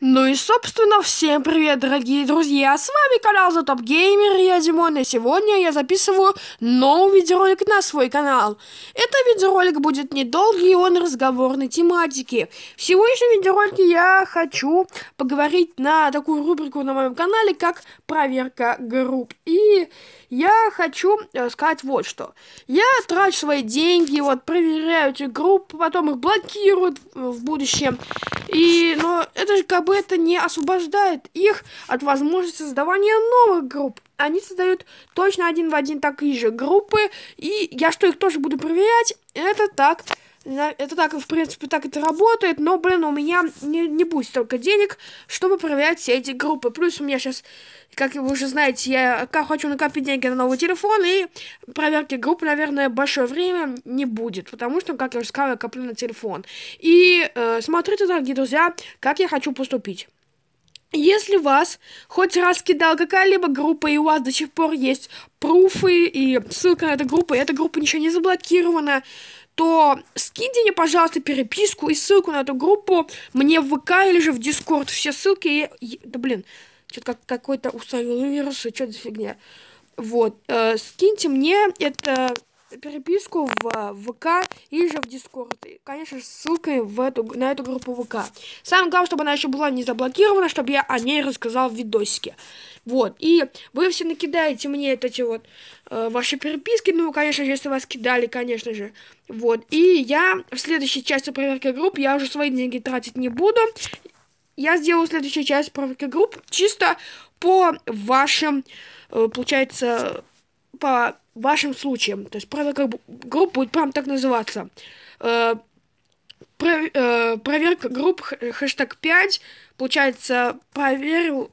Ну и, собственно, всем привет, дорогие друзья! С вами канал The Top Gamer, я Димон, и сегодня я записываю новый видеоролик на свой канал. Этот видеоролик будет недолгий, он разговорной тематики. В сегодняшнем видеоролике я хочу поговорить на такую рубрику на моем канале, как проверка групп. И я хочу э, сказать вот что. Я трачу свои деньги, вот, проверяю эти группы, потом их блокируют в будущем. И, но это же как бы это не освобождает их от возможности создавания новых групп. Они создают точно один в один такие же группы, и я что, их тоже буду проверять? Это так. Это так, в принципе, так это работает, но, блин, у меня не, не будет столько денег, чтобы проверять все эти группы. Плюс у меня сейчас, как вы уже знаете, я как хочу накопить деньги на новый телефон, и проверки групп, наверное, большое время не будет, потому что, как я уже сказала, я коплю на телефон. И э, смотрите, дорогие друзья, как я хочу поступить. Если вас хоть раз кидал какая-либо группа, и у вас до сих пор есть пруфы и ссылка на эту группу, и эта группа ничего не заблокирована, то скиньте мне, пожалуйста, переписку и ссылку на эту группу мне в ВК или же в Дискорд. Все ссылки... И... Да, блин, что-то как какой-то установил вирус, и что-то фигня. Вот, э, скиньте мне это переписку в ВК или же в Дискорд. И, конечно же, ссылкой в эту, на эту группу ВК. Самое главное, чтобы она еще была не заблокирована, чтобы я о ней рассказал в видосике. Вот. И вы все накидаете мне вот эти вот э, ваши переписки, ну, конечно же, если вас кидали, конечно же. Вот. И я в следующей части проверки групп, я уже свои деньги тратить не буду. Я сделаю следующую часть проверки групп чисто по вашим, э, получается, по вашим случаям. То есть проверка групп будет прям так называться. Э, про, э, проверка групп, хэштег 5, получается, проверил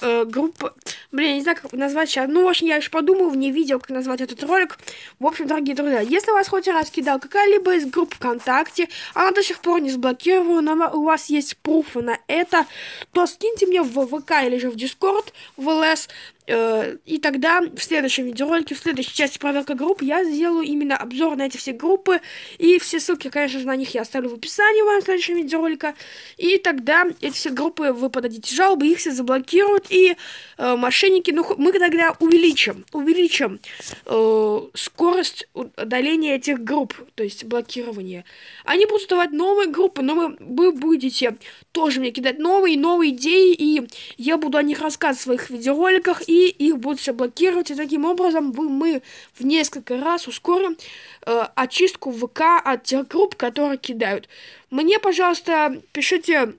э, группа... Блин, я не знаю, как назвать сейчас. Ну, в общем, я еще подумал, не видел, как назвать этот ролик. В общем, дорогие друзья, если вас хоть раз кидал какая-либо из групп ВКонтакте, она до сих пор не заблокирована, у вас есть пруфы на это, то скиньте мне в ВК или же в Дискорд, в ЛС, э, и тогда в следующем видеоролике, в следующей части проверка групп, я сделаю именно обзор на эти все группы. И все ссылки, конечно же, на них я оставлю в описании вам в следующем видеоролика. И тогда эти все группы вы подадите жалобы, их все заблокируют могут и э, мошенники, ну мы тогда увеличим, увеличим э, скорость удаления этих групп, то есть блокирования. Они будут создавать новые группы, но вы, вы будете тоже мне кидать новые, новые идеи, и я буду о них рассказывать в своих видеороликах, и их будут все блокировать, и таким образом вы, мы в несколько раз ускорим э, очистку ВК от тех групп, которые кидают. Мне, пожалуйста, пишите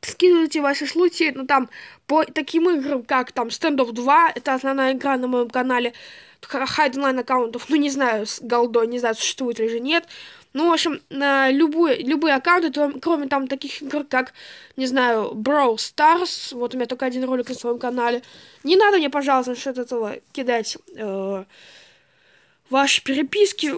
скидывайте ваши случаи, ну там, по таким играм, как там Standoff 2, это основная игра на моем канале, хайдлайн аккаунтов, ну не знаю, с голдой, не знаю, существует ли же нет, ну, в общем, на любые, любые аккаунты, то, кроме там таких игр, как, не знаю, Brawl Stars, вот у меня только один ролик на своем канале, не надо мне, пожалуйста, что-то этого кидать, э вашей переписки.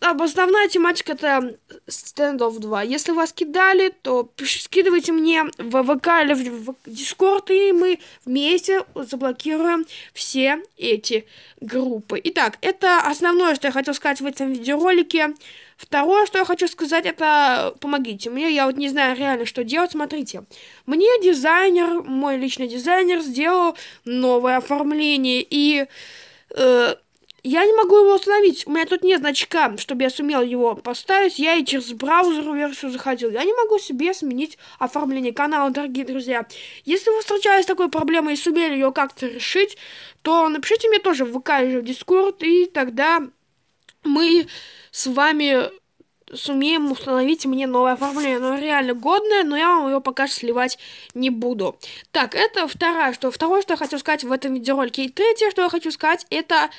Основная тематика это стендов 2. Если вас кидали, то скидывайте мне в ВК или в Дискорд, и мы вместе заблокируем все эти группы. Итак, это основное, что я хотел сказать в этом видеоролике. Второе, что я хочу сказать, это помогите мне, я вот не знаю реально, что делать. Смотрите, мне дизайнер, мой личный дизайнер, сделал новое оформление, и... Э, я не могу его установить. У меня тут нет значка, чтобы я сумел его поставить. Я и через браузер версию заходил. Я не могу себе сменить оформление канала, дорогие друзья. Если вы встречались с такой проблемой и сумели ее как-то решить, то напишите мне тоже в ВК или в Дискорд, и тогда мы с вами сумеем установить мне новое оформление. Оно реально годное, но я вам его пока сливать не буду. Так, это второе, что, второе, что я хочу сказать в этом видеоролике. И третье, что я хочу сказать, это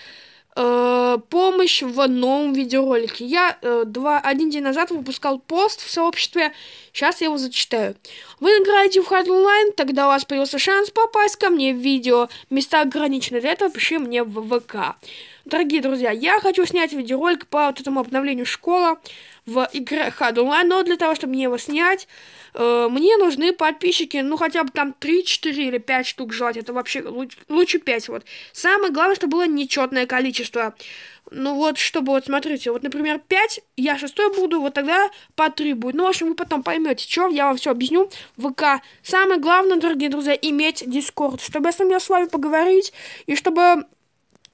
Э, помощь в новом видеоролике. Я э, два, один день назад выпускал пост в сообществе, сейчас я его зачитаю. Вы играете в Hard Online, тогда у вас появился шанс попасть ко мне в видео. Места ограничены, для этого пиши мне в ВК. Дорогие друзья, я хочу снять видеоролик по вот этому обновлению школа в играх Hard Online, но для того, чтобы мне его снять, э, мне нужны подписчики, ну, хотя бы там 3, 4 или 5 штук желать, это вообще лучше лучше 5, вот. Самое главное, чтобы было нечетное количество. Ну вот, чтобы, вот смотрите, вот, например, 5, я 6 буду, вот тогда по 3 будет. Ну, в общем, вы потом поймете, что я вам все объясню в ВК. Самое главное, дорогие друзья, иметь Дискорд, чтобы я с вами поговорить, и чтобы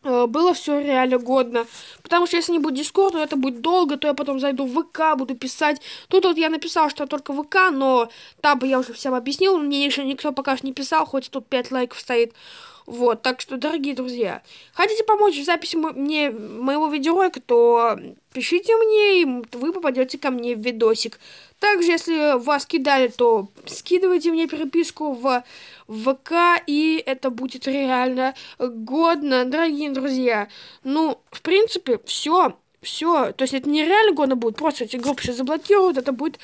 Э, было все реально годно. Потому что если не будет то это будет долго, то я потом зайду в ВК, буду писать. Тут вот я написал, что только ВК, но там бы я уже всем объяснил, мне еще никто пока что не писал, хоть тут 5 лайков стоит. Вот, так что, дорогие друзья, хотите помочь в записи мне моего видеоролика, то пишите мне, и вы попадете ко мне в видосик. Также, если вас кидали, то скидывайте мне переписку в ВК, и это будет реально годно, дорогие друзья. Ну, в принципе, все все. То есть это нереально годно будет, просто эти группы сейчас заблокируют, это будет,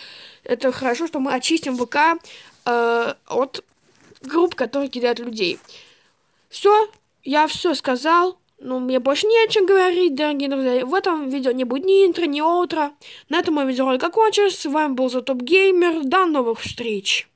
это хорошо, что мы очистим ВК э, от групп, которые кидают людей. Все, я все сказал. Ну, мне больше не о чем говорить, дорогие друзья. В этом видео не будет ни интро, ни outro. На этом мой видеоролик окончен. С вами был Затоп Геймер. До новых встреч!